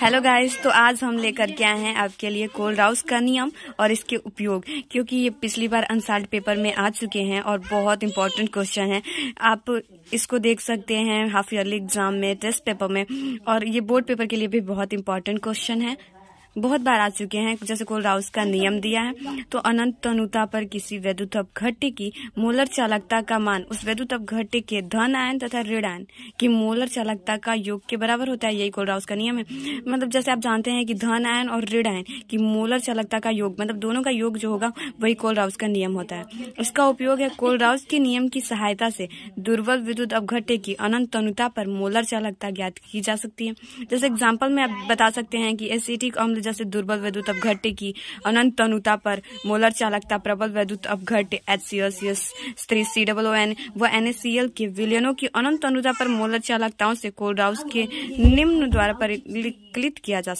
hello guys तो आज हम लेकर के आए हैं आपके लिए कोल राउस का नियम और इसके उपयोग क्योंकि ये पिछली बार अनसाल्ट पेपर में आ चुके हैं और बहुत इंपॉर्टेंट क्वेश्चन है आप इसको देख सकते हैं हाफ ईयरली एग्जाम में टेस्ट पेपर में और ये बोर्ड पेपर के लिए भी बहुत इंपॉर्टेंट क्वेश्चन है बहुत बार आ चुके हैं जैसे कोल राउस का नियम दिया है तो अनंत तनुता पर किसी वैद्युतप घट्टी की मोलर चालकता का मान उस वैद्युतप घट्टी के धन आयन तथा ऋण आयन की मोलर चालकता का योग के बराबर होता है यही कोल राउस का नियम है मतलब जैसे आप जानते हैं कि धन आयन और ऋण आयन की मोलर चालकता का योग मतलब दोनों का योग जो होगा वही कोल राउस का नियम होता है उसका उपयोग है कोल राउस के नियम की सहायता से दुर्बल विद्युत अपघट्टे की अनंत तनुता पर मोलर चालकता ज्ञात की जा सकती है जैसे एग्जाम्पल में आप बता सकते हैं कि एसिटिक अम्ल जैसे दुर्बल वैद्युत घटे की अनंत अनुता पर मोलर चालकता प्रबल वैद्युत घट एच सी एस एस स्त्री सी डब्लो एन व एन एस सी एल के विलियनों की अनंत अनुता पर मोलर चालकताओं से कोल्ड हाउस के निम्न द्वारा परिकलित किया जा सकता